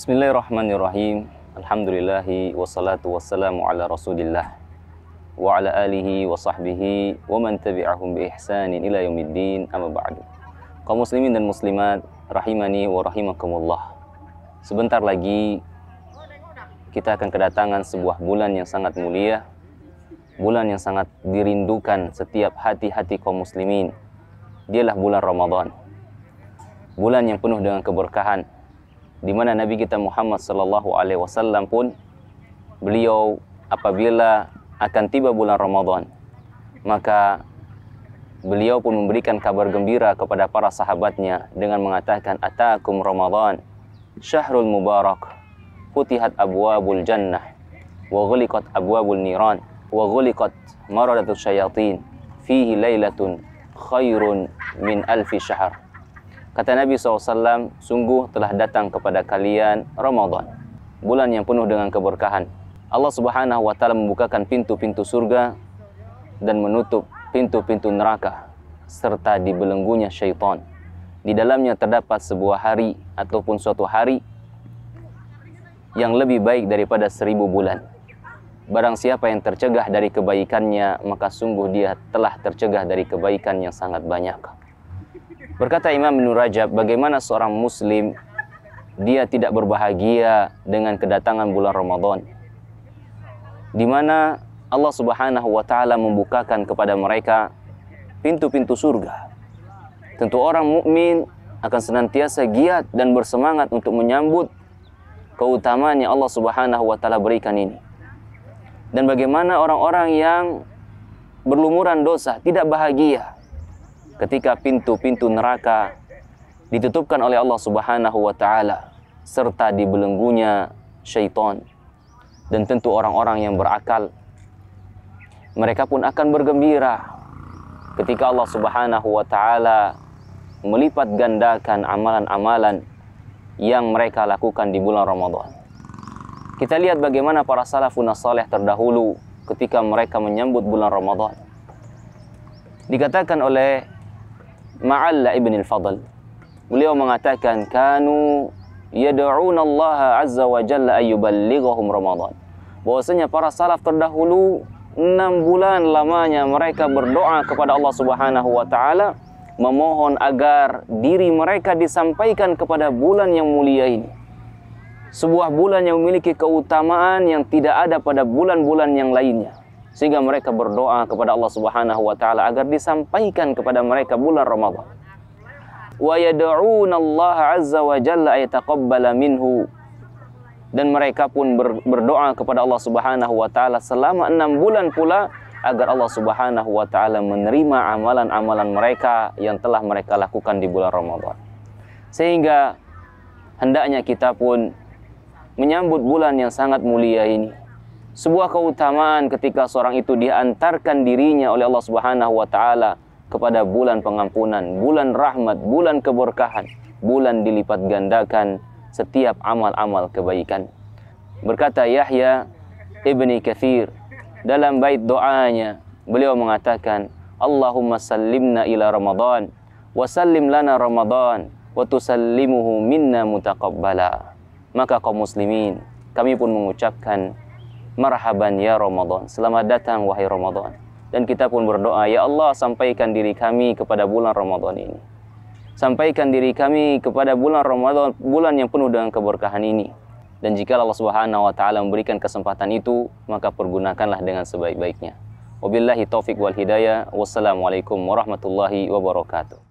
Bismillahirrahmanirrahim. Alhamdulillahi wassalatu wassalamu ala Rasulillah wa ala alihi wa sahbihi wa man tabi'ahum bi ihsanin ila yaumiddin amma ba'du. Kaum muslimin dan muslimat rahimani wa rahimakumullah. Sebentar lagi kita akan kedatangan sebuah bulan yang sangat mulia, bulan yang sangat dirindukan setiap hati-hati kaum muslimin. Dialah bulan Ramadan. Bulan yang penuh dengan keberkahan, di mana Nabi kita Muhammad sallallahu Alaihi Wasallam pun beliau apabila akan tiba bulan Ramadan maka beliau pun memberikan kabar gembira kepada para sahabatnya dengan mengatakan atakum Ramadan syahrul mubarak futihat abwabul jannah wa ghuliqat abwabul niran wa ghuliqat maradatus syayatin fihi lailatun khairun min alfi syahr Kata Nabi SAW, sungguh telah datang kepada kalian Ramadan, bulan yang penuh dengan keberkahan. Allah Subhanahu wa taala membukakan pintu-pintu surga dan menutup pintu-pintu neraka serta dibelenggunya syaitan. Di dalamnya terdapat sebuah hari ataupun suatu hari yang lebih baik daripada seribu bulan. Barang siapa yang tercegah dari kebaikannya, maka sungguh dia telah tercegah dari kebaikan yang sangat banyak. Berkata Imam Ibn Rajab, bagaimana seorang muslim dia tidak berbahagia dengan kedatangan bulan Ramadan? Di mana Allah Subhanahu wa taala membukakan kepada mereka pintu-pintu surga. Tentu orang mukmin akan senantiasa giat dan bersemangat untuk menyambut keutamaan yang Allah Subhanahu wa taala berikan ini. Dan bagaimana orang-orang yang berlumuran dosa, tidak bahagia, ketika pintu-pintu neraka ditutupkan oleh Allah Subhanahu wa taala serta dibelenggunya syaitan. Dan tentu orang-orang yang berakal mereka pun akan bergembira ketika Allah Subhanahu wa taala melipat gandakan amalan-amalan yang mereka lakukan di bulan Ramadan. Kita lihat bagaimana para salafun saleh terdahulu ketika mereka menyambut bulan Ramadan. Dikatakan oleh Ma'alla ibn al-Fadl. Beliau mengatakan kanu yada'un Allah azza wa jalla ayyuballighahum Ramadan. Bahwasanya para salaf terdahulu enam bulan lamanya mereka berdoa kepada Allah Subhanahu wa taala memohon agar diri mereka disampaikan kepada bulan yang mulia ini. Sebuah bulan yang memiliki keutamaan yang tidak ada pada bulan-bulan yang lainnya sehingga mereka berdoa kepada Allah Subhanahu wa taala agar disampaikan kepada mereka bulan Ramadan. Wa yad'un Allah azza wa jalla yataqabbala minhu dan mereka pun berdoa kepada Allah Subhanahu wa taala selama enam bulan pula agar Allah Subhanahu wa taala menerima amalan-amalan mereka yang telah mereka lakukan di bulan Ramadan. Sehingga hendaknya kita pun menyambut bulan yang sangat mulia ini sebuah keutamaan ketika seorang itu diantarkan dirinya oleh Allah Subhanahu wa taala kepada bulan pengampunan, bulan rahmat, bulan keberkahan, bulan dilipat gandakan setiap amal-amal kebaikan. Berkata Yahya Ibni Kathir dalam bait doanya, beliau mengatakan, Allahumma sallimna ila Ramadan, wa sallim lana Ramadan, wa tusallimuhu minna mutaqabbala. Maka kaum muslimin, kami pun mengucapkan Marhaban ya Ramadan. Selamat datang wahai Ramadan. Dan kita pun berdoa, ya Allah sampaikan diri kami kepada bulan Ramadan ini. Sampaikan diri kami kepada bulan Ramadan, bulan yang penuh dengan keberkahan ini. Dan jika Allah Subhanahu wa taala memberikan kesempatan itu, maka pergunakanlah dengan sebaik-baiknya. Wabillahi taufik wal hidayah. Wassalamualaikum warahmatullahi wabarakatuh.